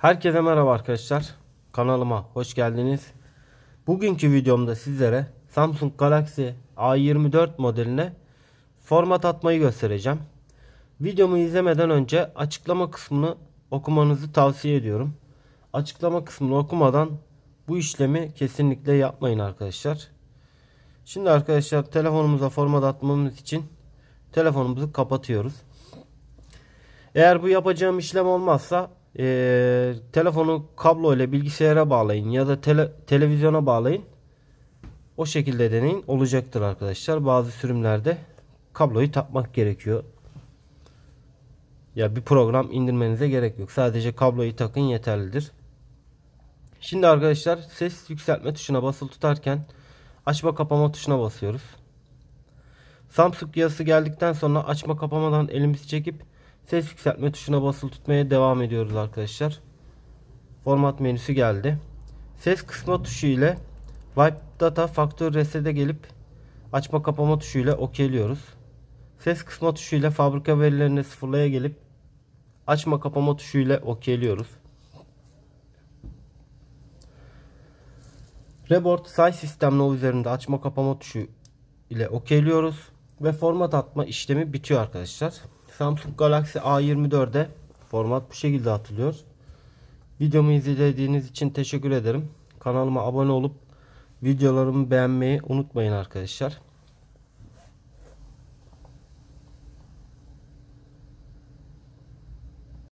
Herkese merhaba arkadaşlar. Kanalıma hoş geldiniz. Bugünkü videomda sizlere Samsung Galaxy A24 modeline format atmayı göstereceğim. Videomu izlemeden önce açıklama kısmını okumanızı tavsiye ediyorum. Açıklama kısmını okumadan bu işlemi kesinlikle yapmayın arkadaşlar. Şimdi arkadaşlar telefonumuza format atmamız için telefonumuzu kapatıyoruz. Eğer bu yapacağım işlem olmazsa e, telefonu kablo ile bilgisayara bağlayın ya da tele, televizyona bağlayın. O şekilde deneyin olacaktır arkadaşlar. Bazı sürümlerde kabloyu takmak gerekiyor. Ya bir program indirmenize gerek yok. Sadece kabloyu takın yeterlidir. Şimdi arkadaşlar ses yükseltme tuşuna basılı tutarken açma kapama tuşuna basıyoruz. Samsung yazısı geldikten sonra açma kapamadan elimizi çekip Ses yükseltme tuşuna basılı tutmaya devam ediyoruz arkadaşlar. Format menüsü geldi. Ses kısma tuşu ile Wipe Data Faktör Reset'e gelip açma kapama tuşu ile okeyliyoruz. Ses kısma tuşu ile fabrika verilerini sıfırlaya gelip açma kapama tuşu ile okeyliyoruz. Report Size System Now üzerinde açma kapama tuşu ile okeyliyoruz ve format atma işlemi bitiyor arkadaşlar. Samsung Galaxy A24'e format bu şekilde atılıyor. Videomu izlediğiniz için teşekkür ederim. Kanalıma abone olup videolarımı beğenmeyi unutmayın arkadaşlar.